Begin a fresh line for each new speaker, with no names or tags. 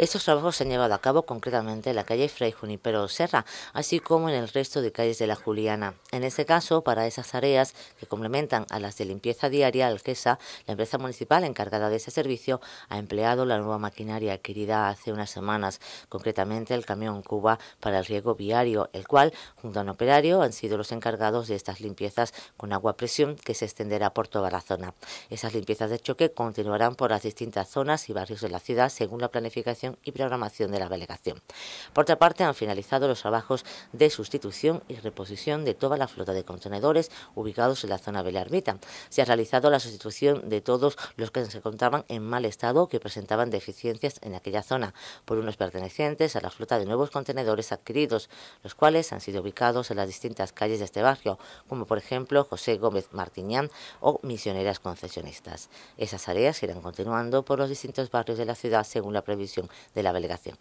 Estos trabajos se han llevado a cabo concretamente en la calle Fray Junipero Serra, así como en el resto de calles de la Juliana. En este caso, para esas áreas que complementan a las de limpieza diaria, Algesa, la empresa municipal encargada de ese servicio, ha empleado la nueva maquinaria adquirida hace unas semanas, concretamente el camión Cuba para el riego viario, el cual, junto a un operario, han sido los encargados de estas limpiezas con agua presión que se extenderá por toda la zona. Esas limpiezas de choque continuarán por las distintas zonas y barrios de la ciudad según la planificación y Programación de la Delegación. Por otra parte, han finalizado los trabajos de sustitución y reposición de toda la flota de contenedores ubicados en la zona de ermita. Se ha realizado la sustitución de todos los que se encontraban en mal estado o que presentaban deficiencias en aquella zona, por unos pertenecientes a la flota de nuevos contenedores adquiridos, los cuales han sido ubicados en las distintas calles de este barrio, como por ejemplo José Gómez Martiñán o Misioneras Concesionistas. Esas áreas irán continuando por los distintos barrios de la ciudad según la previsión de la delegación.